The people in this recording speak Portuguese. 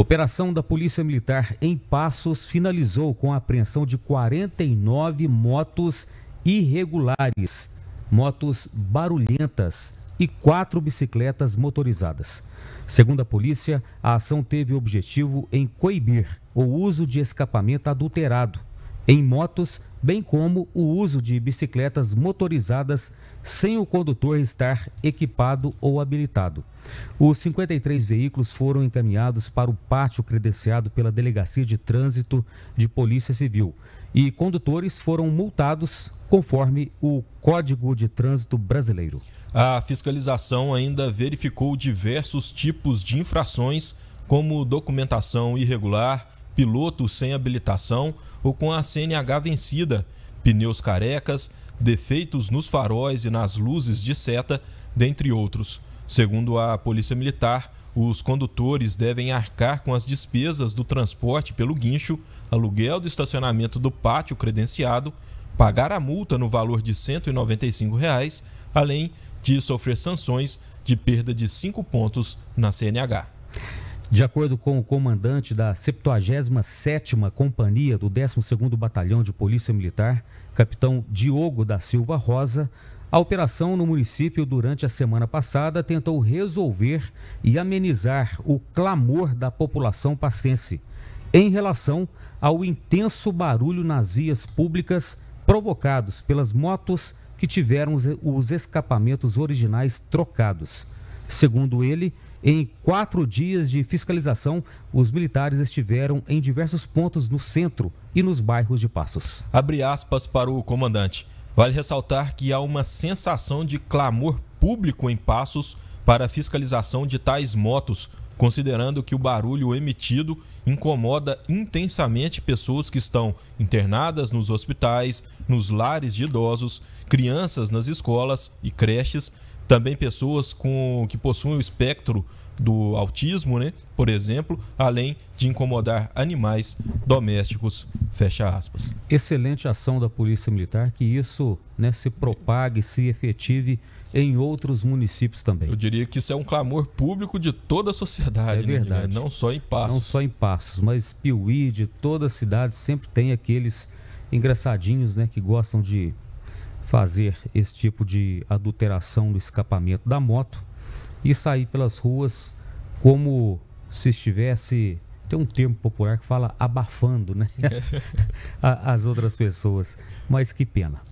Operação da Polícia Militar em Passos finalizou com a apreensão de 49 motos irregulares, motos barulhentas e quatro bicicletas motorizadas. Segundo a polícia, a ação teve o objetivo em coibir o uso de escapamento adulterado em motos, bem como o uso de bicicletas motorizadas sem o condutor estar equipado ou habilitado. Os 53 veículos foram encaminhados para o pátio credenciado pela Delegacia de Trânsito de Polícia Civil e condutores foram multados conforme o Código de Trânsito Brasileiro. A fiscalização ainda verificou diversos tipos de infrações, como documentação irregular, piloto sem habilitação ou com a CNH vencida, pneus carecas, defeitos nos faróis e nas luzes de seta, dentre outros. Segundo a Polícia Militar, os condutores devem arcar com as despesas do transporte pelo guincho, aluguel do estacionamento do pátio credenciado, pagar a multa no valor de R$ 195, reais, além de sofrer sanções de perda de 5 pontos na CNH. De acordo com o comandante da 77ª Companhia do 12º Batalhão de Polícia Militar, capitão Diogo da Silva Rosa, a operação no município durante a semana passada tentou resolver e amenizar o clamor da população passense em relação ao intenso barulho nas vias públicas provocados pelas motos que tiveram os escapamentos originais trocados. Segundo ele, em quatro dias de fiscalização, os militares estiveram em diversos pontos no centro e nos bairros de Passos. Abre aspas para o comandante. Vale ressaltar que há uma sensação de clamor público em Passos para a fiscalização de tais motos, considerando que o barulho emitido incomoda intensamente pessoas que estão internadas nos hospitais, nos lares de idosos, crianças nas escolas e creches, também pessoas com que possuem o espectro do autismo, né? Por exemplo, além de incomodar animais domésticos. Fecha aspas. Excelente ação da Polícia Militar, que isso né, se propague, se efetive em outros municípios também. Eu diria que isso é um clamor público de toda a sociedade, é né, verdade. Né? não só em Passos. Não só em Passos, mas Piuí, de toda a cidade, sempre tem aqueles engraçadinhos né, que gostam de fazer esse tipo de adulteração do escapamento da moto e sair pelas ruas como se estivesse tem um termo popular que fala abafando né as outras pessoas mas que pena